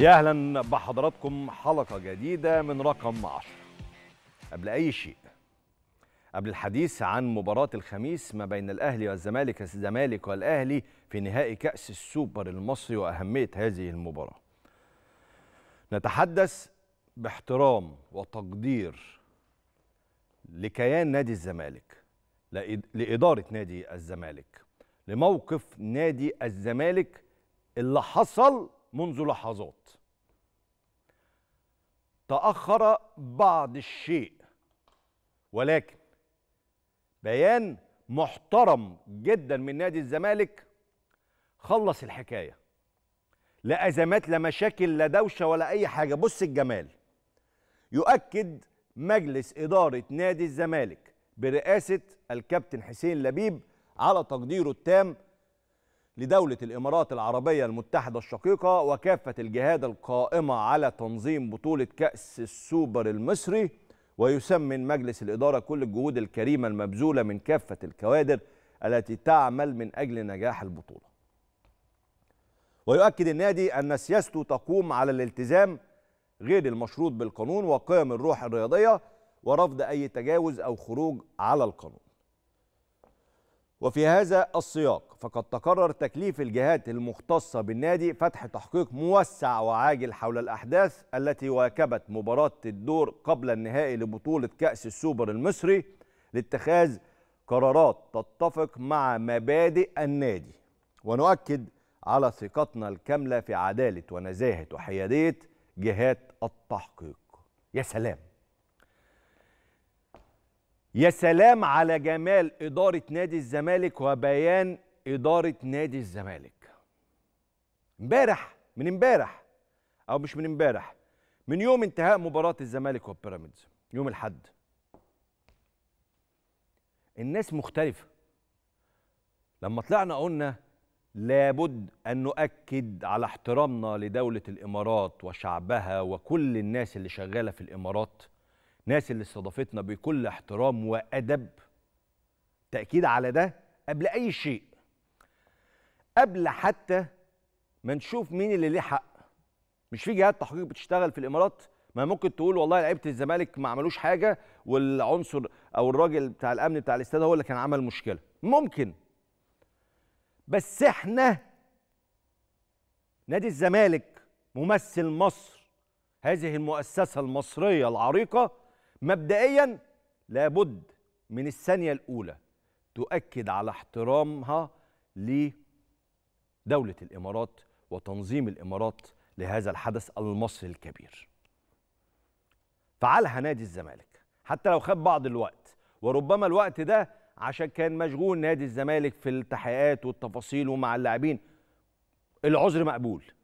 يا اهلا بحضراتكم حلقه جديده من رقم 10 قبل اي شيء قبل الحديث عن مباراه الخميس ما بين الاهلي والزمالك الزمالك والاهلي في نهائي كاس السوبر المصري واهميه هذه المباراه نتحدث باحترام وتقدير لكيان نادي الزمالك لاداره نادي الزمالك لموقف نادي الزمالك اللي حصل منذ لحظات تأخر بعض الشيء ولكن بيان محترم جدا من نادي الزمالك خلص الحكايه لا ازمات لا مشاكل لا دوشه ولا اي حاجه بص الجمال يؤكد مجلس اداره نادي الزمالك برئاسه الكابتن حسين لبيب على تقديره التام لدولة الإمارات العربية المتحدة الشقيقة وكافة الجهات القائمة على تنظيم بطولة كأس السوبر المصري ويسمن مجلس الإدارة كل الجهود الكريمة المبذولة من كافة الكوادر التي تعمل من أجل نجاح البطولة ويؤكد النادي أن سياسته تقوم على الالتزام غير المشروط بالقانون وقيم الروح الرياضية ورفض أي تجاوز أو خروج على القانون وفي هذا السياق فقد تقرر تكليف الجهات المختصة بالنادي فتح تحقيق موسع وعاجل حول الأحداث التي واكبت مباراة الدور قبل النهائي لبطولة كأس السوبر المصري لاتخاذ قرارات تتفق مع مبادئ النادي ونؤكد على ثقتنا الكاملة في عدالة ونزاهة وحيادية جهات التحقيق يا سلام يا سلام على جمال إدارة نادي الزمالك وبيان إدارة نادي الزمالك امبارح من امبارح أو مش من امبارح من يوم انتهاء مباراة الزمالك وبيراميدز يوم الحد الناس مختلفة لما طلعنا قلنا لابد أن نؤكد على احترامنا لدولة الإمارات وشعبها وكل الناس اللي شغالة في الإمارات الناس اللي استضافتنا بكل احترام وادب تاكيد على ده قبل اي شيء قبل حتى ما نشوف مين اللي ليه حق مش في جهات تحقيق بتشتغل في الامارات ما ممكن تقول والله لعيبه الزمالك ما عملوش حاجه والعنصر او الراجل بتاع الامن بتاع الاستاد هو اللي كان عمل مشكله ممكن بس احنا نادي الزمالك ممثل مصر هذه المؤسسه المصريه العريقه مبدئيا لابد من الثانية الأولى تؤكد على احترامها لدولة الإمارات وتنظيم الإمارات لهذا الحدث المصري الكبير فعلها نادي الزمالك حتى لو خد بعض الوقت وربما الوقت ده عشان كان مشغول نادي الزمالك في التحقيقات والتفاصيل ومع اللاعبين العذر مقبول